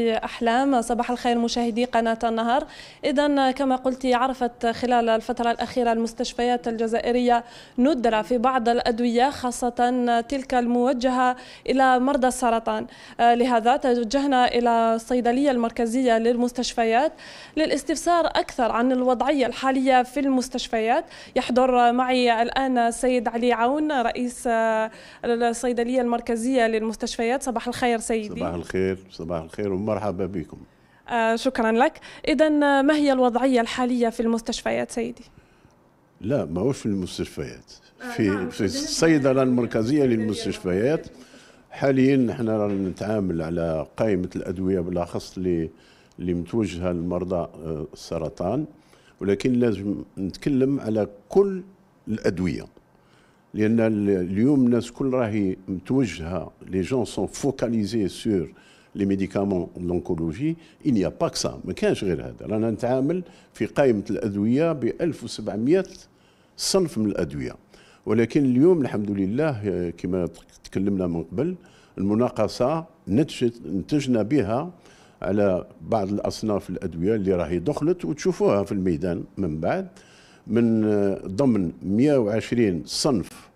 أحلام صباح الخير مشاهدي قناة النهار إذا كما قلت عرفت خلال الفترة الأخيرة المستشفيات الجزائرية ندرة في بعض الأدوية خاصة تلك الموجهة إلى مرضى السرطان آه، لهذا توجهنا إلى الصيدلية المركزية للمستشفيات للاستفسار أكثر عن الوضعية الحالية في المستشفيات يحضر معي الآن السيد علي عون رئيس آه، الصيدلية المركزية للمستشفيات صباح الخير سيدي صباح الخير صباح الخير مرحبا بكم آه، شكرا لك إذا آه، ما هي الوضعية الحالية في المستشفيات سيدي؟ لا ما هو في المستشفيات آه، في, نعم، في الصيدلة المركزية للمستشفيات حاليا نحن رانا نتعامل على قائمة الأدوية بالأخص اللي اللي متوجهة لمرضى السرطان ولكن لازم نتكلم على كل الأدوية لأن اليوم الناس كل راهي متوجهة لي جون سون فوكاليزي سور لي ميديكامون لونكولوجي ان باك سا ما كانش غير هذا رانا نتعامل في قائمه الادويه ب 1700 صنف من الادويه ولكن اليوم الحمد لله كما تكلمنا من قبل المناقصه نتجنا بها على بعض الاصناف الادويه اللي راهي دخلت وتشوفوها في الميدان من بعد من ضمن 120 صنف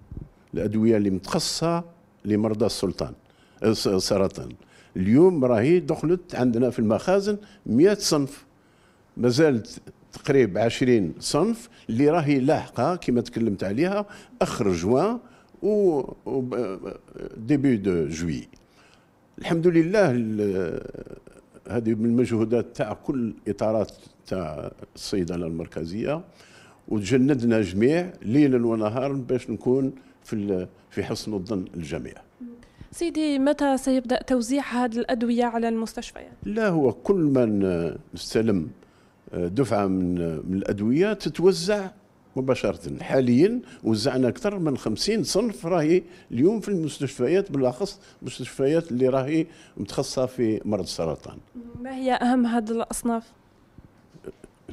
الادويه اللي متخصصه لمرضى السلطان السرطان اليوم راهي دخلت عندنا في المخازن 100 صنف مازالت تقريب 20 صنف اللي راهي لاحقه كما تكلمت عليها اخر جوان و ديبي دو جوي الحمد لله هذه من المجهودات تاع كل اطارات تاع الصيدله المركزيه وتجندنا جميع ليلا ونهارا باش نكون في في حسن الظن الجميع سيدي متى سيبدأ توزيع هذه الأدوية على المستشفيات؟ لا هو كل من استلم دفعة من الأدوية تتوزع مباشرة حاليا وزعنا أكثر من 50 صنف راهي اليوم في المستشفيات بالأخص المستشفيات اللي راهي متخصصة في مرض السرطان ما هي أهم هذه الأصناف؟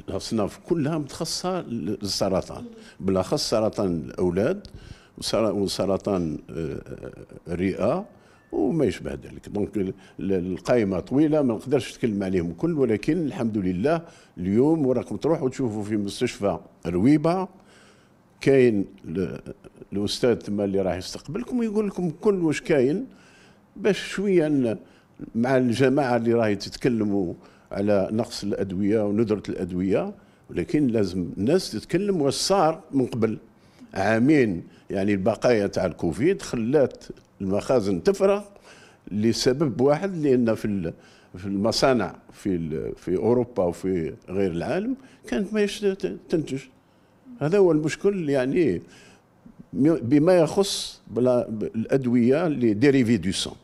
الأصناف كلها متخصصة للسرطان بالأخص سرطان الأولاد وسرطان الرئه آه، آه، وما يشبه ذلك دونك القائمه طويله ما نقدرش نتكلم عليهم الكل ولكن الحمد لله اليوم وراكم تروحوا تشوفوا في مستشفى رويبه كاين الاستاذ تما اللي راح يستقبلكم ويقول لكم كل واش كاين باش شويه مع الجماعه اللي راهي تتكلموا على نقص الادويه وندره الادويه ولكن لازم الناس تتكلم واش صار من قبل عامين يعني البقايا تاع الكوفيد خلات المخازن تفرغ لسبب واحد لان في في المصانع في في اوروبا وفي غير العالم كانت ما تنتج هذا هو المشكل يعني بما يخص الادويه اللي ديريفي دو سون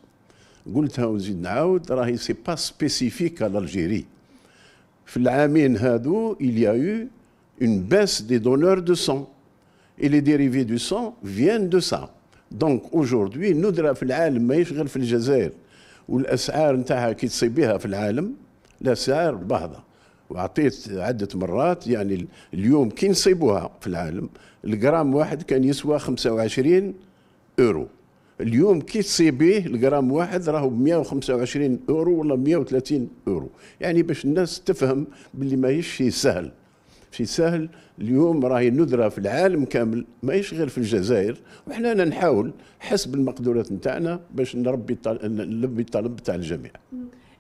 قلتها ونزيد نعاود راهي سي با سبيسيفيك على الجيري في العامين هادو il y a eu une baisse des donneurs de sang et les dérivés du sang viennent de ça. دونك اجوردي ندرة في العالم ماهيش غير في الجزائر والاسعار نتاعها كي تصيب بها في العالم الاسعار باهظه وعطيت عده مرات يعني اليوم كي نصيبوها في العالم الجرام واحد كان يسوى 25 اورو اليوم كي تصيبيه الجرام واحد راهو ب 125 اورو ولا 130 اورو يعني باش الناس تفهم باللي ماهيش شيء سهل في سهل اليوم راهي الندره في العالم كامل ما غير في الجزائر وحنا نحاول حسب المقدورات نتاعنا باش نربي نلبي الطلب تاع الجميع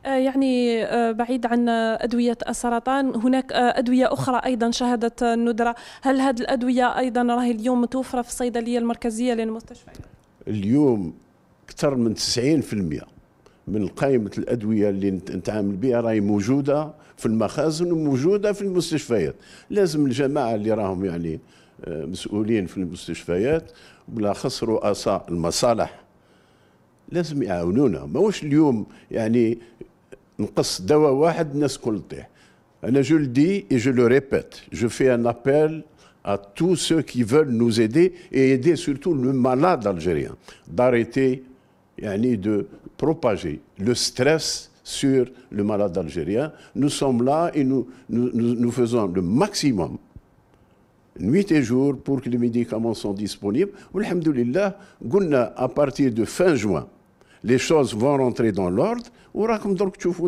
آه، يعني آه، بعيد عن أدوية السرطان هناك آه، أدوية أخرى أيضا شهدت الندرة هل هذه الأدوية أيضا راهي اليوم متوفرة في الصيدلية المركزية للمستشفيات؟ اليوم أكثر من 90% من قائمه الادويه اللي نتعامل بها راهي موجوده في المخازن وموجوده في المستشفيات لازم الجماعه اللي راهم يعني آه، مسؤولين في المستشفيات خسروا رؤساء المصالح لازم يعاونونا ماهوش اليوم يعني نقص دواء واحد الناس كل تطيح انا جو دي اي جو لو ريبيت جو في ان ابل à tous ceux qui veulent nous aider et aider surtout le malade algérien d'arrêter de propager le stress sur le malade algérien. Nous sommes là et nous, nous, nous faisons le maximum, nuit et jour, pour que les médicaments soient disponibles. Alhamdulillah, à partir de fin juin, les choses vont rentrer dans l'ordre. وراكم درك تشوفوا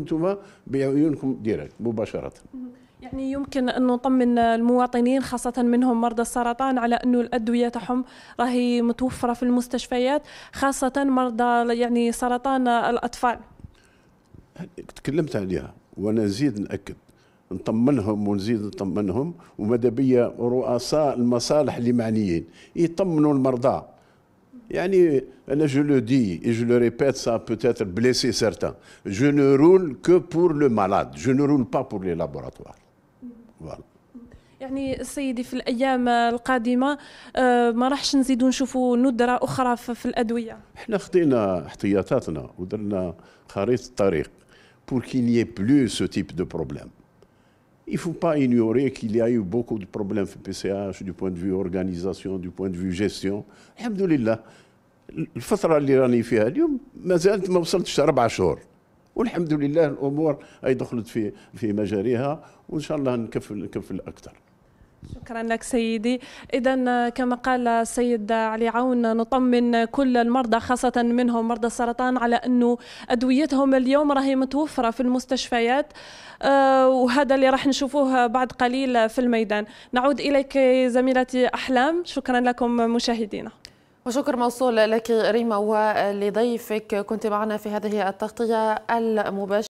يعني يمكن أن نطمن المواطنين خاصة منهم مرضى السرطان على أنه الأدوية تاعهم راهي متوفرة في المستشفيات خاصة مرضى يعني سرطان الأطفال تكلمت عليها وأنا نزيد نأكد نطمنهم ونزيد نطمنهم وماذا بيا رؤساء المصالح اللي معنيين يطمنوا المرضى يعني انا جو لو دي اي جو لو ريبيت سا بوتيتر بليسي سيرتان جو نو رول كو بور لو مالاد جو نو رول با بور لي لابوراتوار فوالا يعني سيدي في الايام القادمه آه، ما راحش نزيدوا نشوفوا ندره اخرى في الادويه احنا خدينا احتياطاتنا ودرنا خريطه الطريق pour qu'il n'y ait plus ce type de problème. Il ne faut pas ignorer qu'il y a eu beaucoup de problèmes PCH du point de vue organisation, du point de vue gestion. Alhamdulillah, الفترة اللي راني فيها اليوم ما ما وصلتش أربع شهور والحمد لله الامور اي دخلت في في مجاريها وان شاء الله نكفل نكفل اكثر شكرا لك سيدي اذا كما قال السيد علي عون نطمن كل المرضى خاصه منهم مرضى السرطان على انه ادويتهم اليوم راهي متوفره في المستشفيات آه، وهذا اللي راح نشوفوه بعد قليل في الميدان نعود اليك زميلتي احلام شكرا لكم مشاهدينا وشكر موصول لك ريما ولضيفك كنت معنا في هذه التغطية المباشرة